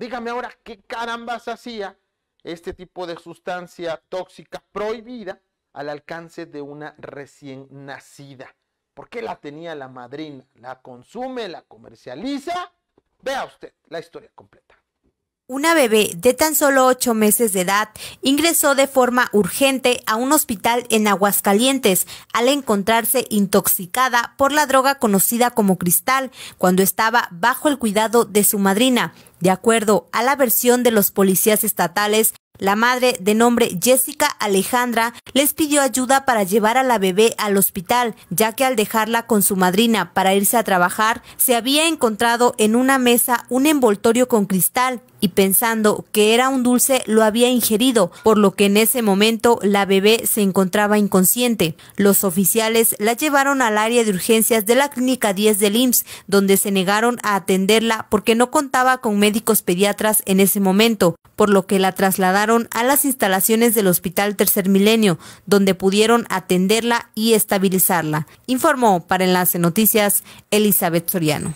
Dígame ahora qué carambas hacía este tipo de sustancia tóxica prohibida al alcance de una recién nacida. ¿Por qué la tenía la madrina? ¿La consume? ¿La comercializa? Vea usted la historia completa. Una bebé de tan solo ocho meses de edad ingresó de forma urgente a un hospital en Aguascalientes al encontrarse intoxicada por la droga conocida como cristal cuando estaba bajo el cuidado de su madrina. De acuerdo a la versión de los policías estatales, la madre, de nombre Jessica Alejandra, les pidió ayuda para llevar a la bebé al hospital, ya que al dejarla con su madrina para irse a trabajar, se había encontrado en una mesa un envoltorio con cristal y pensando que era un dulce lo había ingerido, por lo que en ese momento la bebé se encontraba inconsciente. Los oficiales la llevaron al área de urgencias de la Clínica 10 del IMSS, donde se negaron a atenderla porque no contaba con médicos pediatras en ese momento, por lo que la trasladaron a las instalaciones del Hospital Tercer Milenio, donde pudieron atenderla y estabilizarla, informó para Enlace Noticias Elizabeth Soriano.